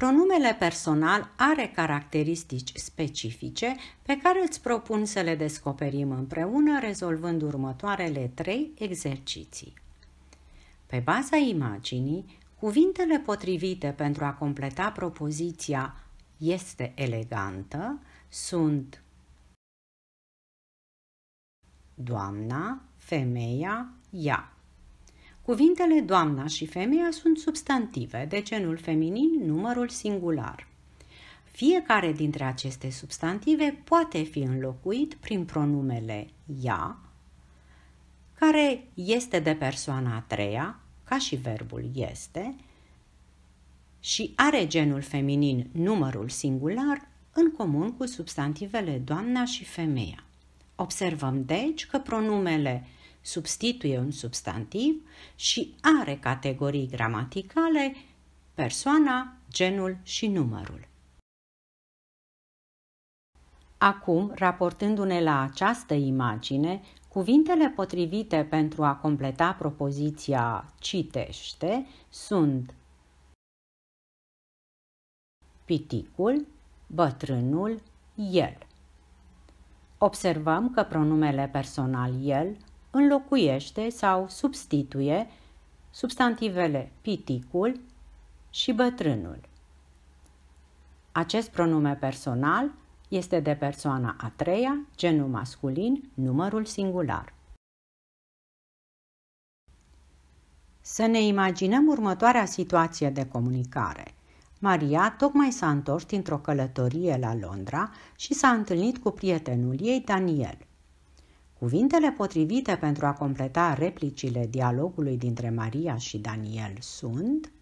Pronumele personal are caracteristici specifice pe care îți propun să le descoperim împreună rezolvând următoarele trei exerciții. Pe baza imaginii, cuvintele potrivite pentru a completa propoziția este elegantă sunt doamna, femeia, ea. Cuvintele doamna și femeia sunt substantive, de genul feminin, numărul singular. Fiecare dintre aceste substantive poate fi înlocuit prin pronumele ea, care este de persoana a treia, ca și verbul este, și are genul feminin numărul singular în comun cu substantivele doamna și femeia. Observăm deci că pronumele substituie un substantiv și are categorii gramaticale persoana, genul și numărul. Acum, raportându-ne la această imagine, cuvintele potrivite pentru a completa propoziția citește sunt piticul, bătrânul, el. Observăm că pronumele personal el înlocuiește sau substituie substantivele piticul și bătrânul. Acest pronume personal este de persoana a treia, genul masculin, numărul singular. Să ne imaginăm următoarea situație de comunicare. Maria tocmai s-a întors dintr-o călătorie la Londra și s-a întâlnit cu prietenul ei, Daniel. Cuvintele potrivite pentru a completa replicile dialogului dintre Maria și Daniel sunt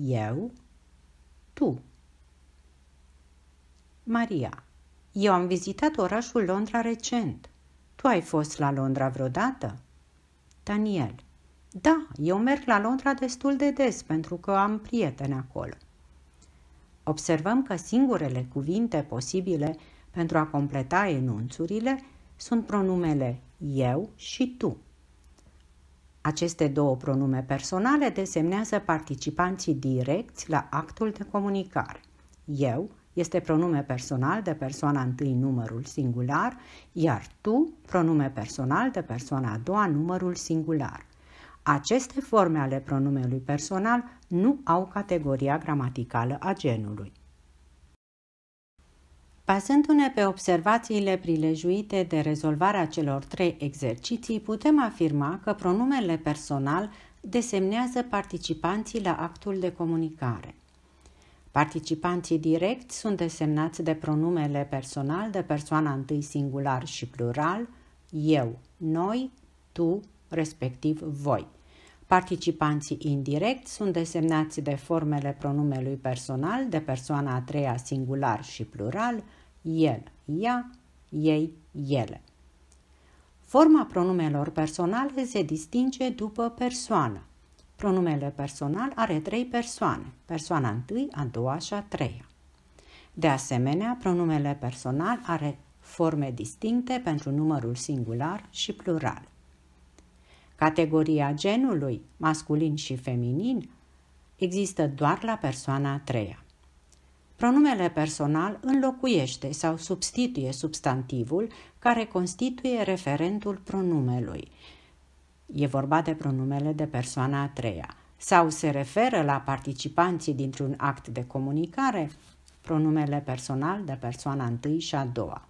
Eu, tu. Maria, eu am vizitat orașul Londra recent. Tu ai fost la Londra vreodată? Daniel, da, eu merg la Londra destul de des pentru că am prieteni acolo observăm că singurele cuvinte posibile pentru a completa enunțurile sunt pronumele eu și tu. Aceste două pronume personale desemnează participanții direcți la actul de comunicare. Eu este pronume personal de persoana întâi numărul singular, iar tu pronume personal de persoana a doua numărul singular. Aceste forme ale pronumelui personal nu au categoria gramaticală a genului. pasându ne pe observațiile prilejuite de rezolvarea celor trei exerciții, putem afirma că pronumele personal desemnează participanții la actul de comunicare. Participanții direcți sunt desemnați de pronumele personal de persoana întâi singular și plural, eu, noi, tu, respectiv voi. Participanții indirect sunt desemnați de formele pronumelui personal de persoana a treia singular și plural, el, ea, ei, ele. Forma pronumelor personale se distinge după persoană. Pronumele personal are trei persoane, persoana întâi, a doua și a treia. De asemenea, pronumele personal are forme distincte pentru numărul singular și plural. Categoria genului, masculin și feminin, există doar la persoana a treia. Pronumele personal înlocuiește sau substituie substantivul care constituie referentul pronumelui. E vorba de pronumele de persoana a treia sau se referă la participanții dintr-un act de comunicare, pronumele personal de persoana întâi și a doua.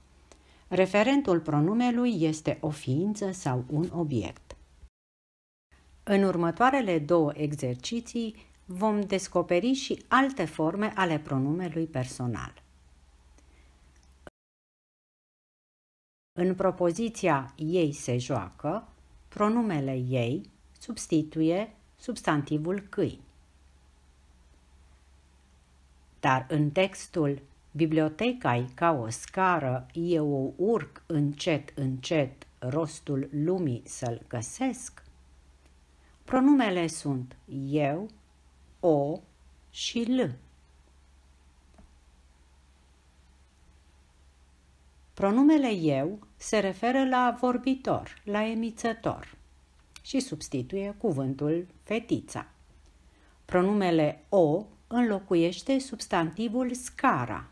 Referentul pronumelui este o ființă sau un obiect. În următoarele două exerciții vom descoperi și alte forme ale pronumelui personal. În propoziția ei se joacă, pronumele ei substituie substantivul câini. Dar în textul biblioteca e ca o scară, eu o urc încet, încet, rostul lumii să-l găsesc, Pronumele sunt eu, o și l. Pronumele eu se referă la vorbitor, la emițător și substituie cuvântul fetița. Pronumele o înlocuiește substantivul scara.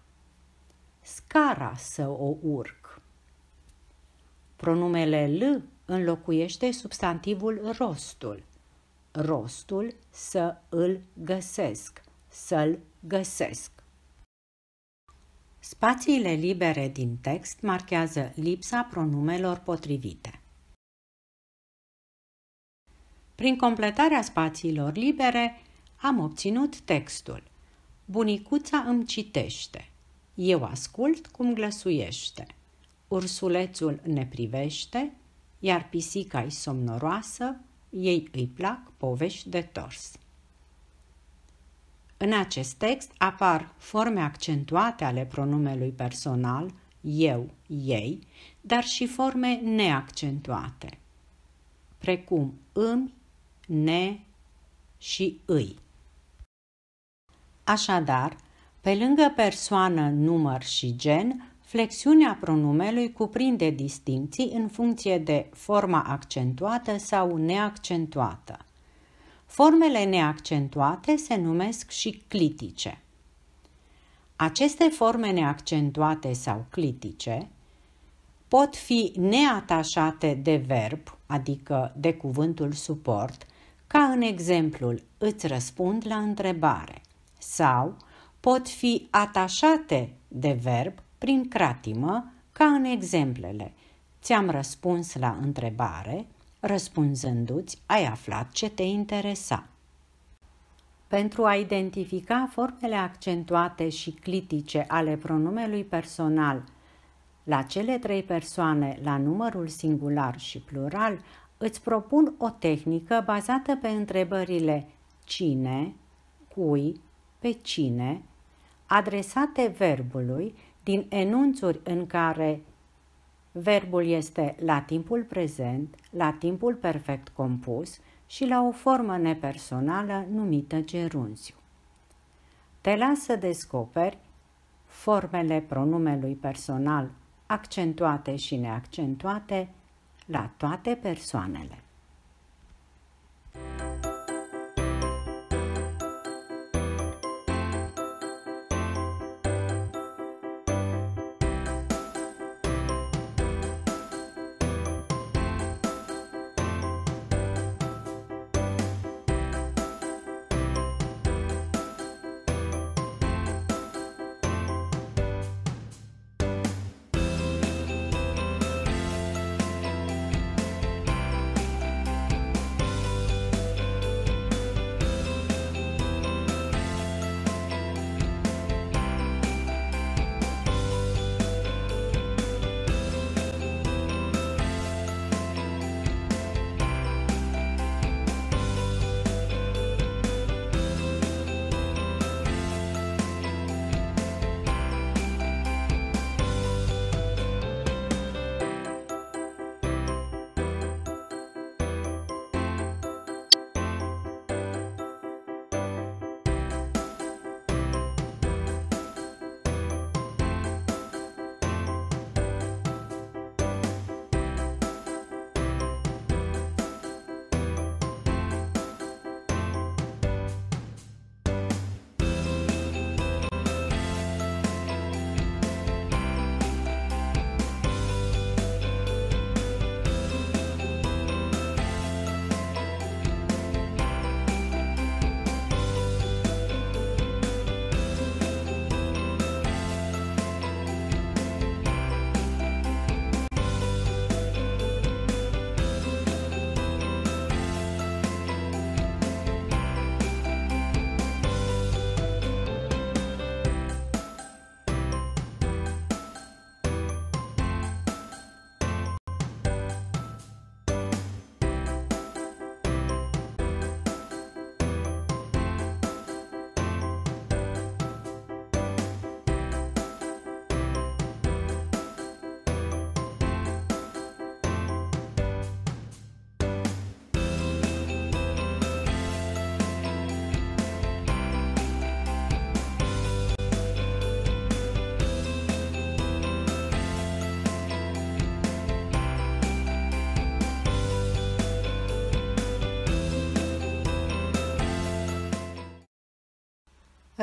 Scara să o urc. Pronumele l înlocuiește substantivul rostul rostul să îl găsesc, să-l găsesc. Spațiile libere din text marchează lipsa pronumelor potrivite. Prin completarea spațiilor libere am obținut textul. Bunicuța îmi citește. Eu ascult cum glăsuiește. Ursulețul ne privește, iar pisica-i somnoroasă ei îi plac povești de tors. În acest text apar forme accentuate ale pronumelui personal eu, ei, dar și forme neaccentuate, precum îmi, ne și îi. Așadar, pe lângă persoană, număr și gen, Flexiunea pronumelui cuprinde distinții în funcție de forma accentuată sau neaccentuată. Formele neaccentuate se numesc și clitice. Aceste forme neaccentuate sau clitice pot fi neatașate de verb, adică de cuvântul suport, ca în exemplul îți răspund la întrebare, sau pot fi atașate de verb, prin cratimă, ca în exemplele. Ți-am răspuns la întrebare, răspunzându-ți ai aflat ce te interesa. Pentru a identifica formele accentuate și clitice ale pronumelui personal la cele trei persoane, la numărul singular și plural, îți propun o tehnică bazată pe întrebările cine, cui, pe cine, adresate verbului din enunțuri în care verbul este la timpul prezent, la timpul perfect compus și la o formă nepersonală numită gerunziu. Te las să descoperi formele pronumelui personal accentuate și neaccentuate la toate persoanele.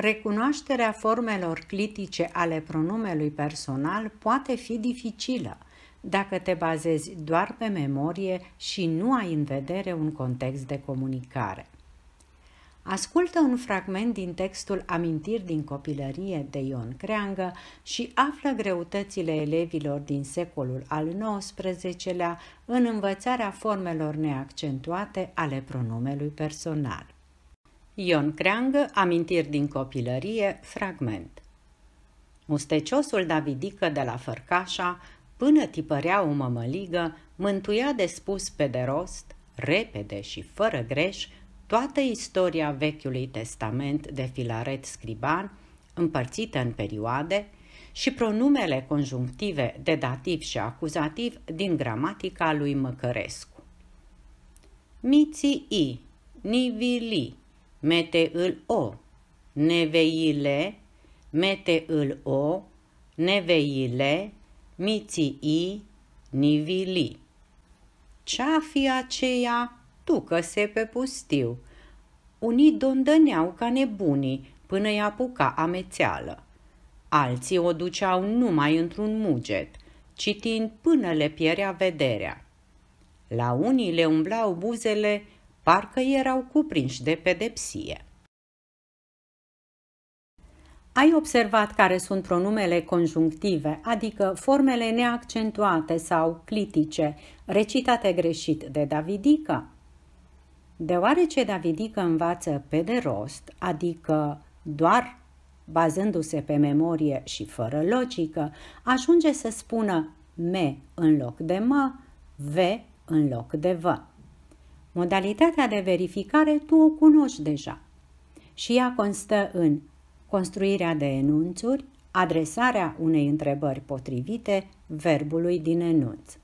Recunoașterea formelor clitice ale pronumelui personal poate fi dificilă dacă te bazezi doar pe memorie și nu ai în vedere un context de comunicare. Ascultă un fragment din textul Amintiri din copilărie de Ion Creangă și află greutățile elevilor din secolul al XIX-lea în învățarea formelor neaccentuate ale pronumelui personal. Ion Creangă, amintiri din copilărie, fragment. Musteciosul Davidică de la Fărcașa, până tipărea o mămăligă, mântuia de spus pe de rost, repede și fără greș, toată istoria Vechiului Testament de Filaret Scriban, împărțită în perioade, și pronumele conjunctive de dativ și acuzativ din gramatica lui Măcărescu. Miții i, nivili, mete îl o, neveile, mete îl o, neveile, i nivili. Cea fi aceea, că se pe pustiu. Unii dondăneau ca nebunii până i apuca amețeală. Alții o duceau numai într-un muget, citind până le pierea vederea. La unii le umblau buzele parcă erau cuprinși de pedepsie. Ai observat care sunt pronumele conjunctive, adică formele neaccentuate sau clitice, recitate greșit de Davidică? Deoarece Davidică învață pe de rost, adică doar bazându-se pe memorie și fără logică, ajunge să spună me în loc de mă, v în loc de vă. Modalitatea de verificare tu o cunoști deja și ea constă în construirea de enunțuri, adresarea unei întrebări potrivite verbului din enunț.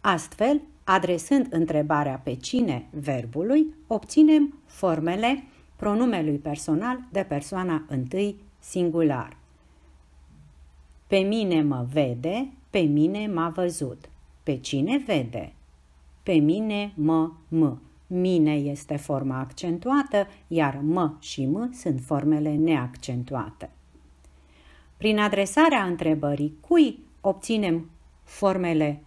Astfel, adresând întrebarea pe cine verbului, obținem formele pronumelui personal de persoana întâi singular. Pe mine mă vede, pe mine m-a văzut. Pe cine vede? pe mine mă mă. Mine este forma accentuată, iar mă și mă sunt formele neaccentuate. Prin adresarea întrebării cui obținem formele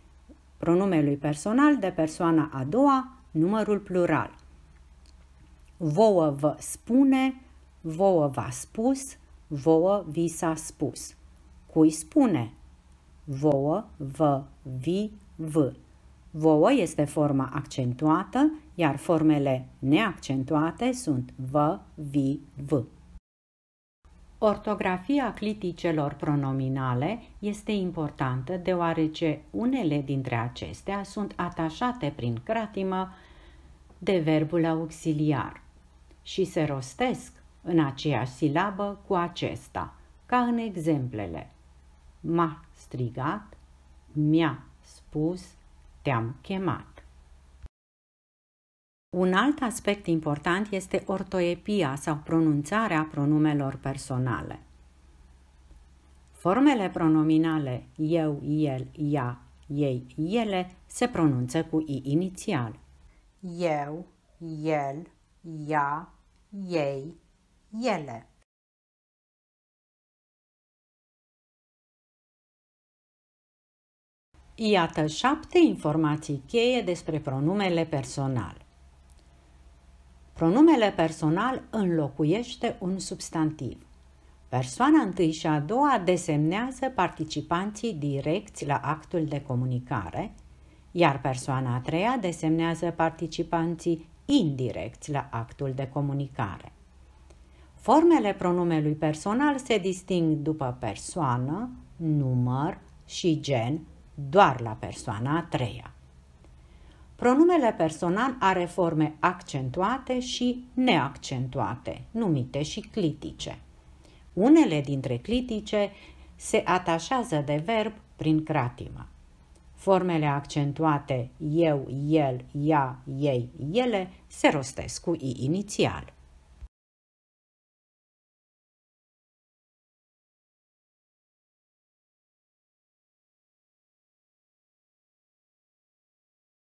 pronumelui personal de persoana a doua, numărul plural. Vouă vă spune, vouă v-a spus, vouă vi s-a spus. Cui spune? Vouă vă vi vă. Vouă este forma accentuată, iar formele neaccentuate sunt V, vi, v. Ortografia cliticelor pronominale este importantă deoarece unele dintre acestea sunt atașate prin cratimă de verbul auxiliar și se rostesc în aceeași silabă cu acesta, ca în exemplele m-a strigat, mi-a spus, te-am chemat. Un alt aspect important este ortoepia sau pronunțarea pronumelor personale. Formele pronominale eu, el, ea, ei, ele se pronunță cu i inițial. Eu, el, ea, ei, ele. Iată șapte informații cheie despre pronumele personal. Pronumele personal înlocuiește un substantiv. Persoana întâi și a doua desemnează participanții direcți la actul de comunicare, iar persoana a treia desemnează participanții indirecți la actul de comunicare. Formele pronumelui personal se disting după persoană, număr și gen, doar la persoana a treia. Pronumele personal are forme accentuate și neaccentuate, numite și clitice. Unele dintre clitice se atașează de verb prin cratimă. Formele accentuate eu, el, ea, ei, ele se rostesc cu i inițial.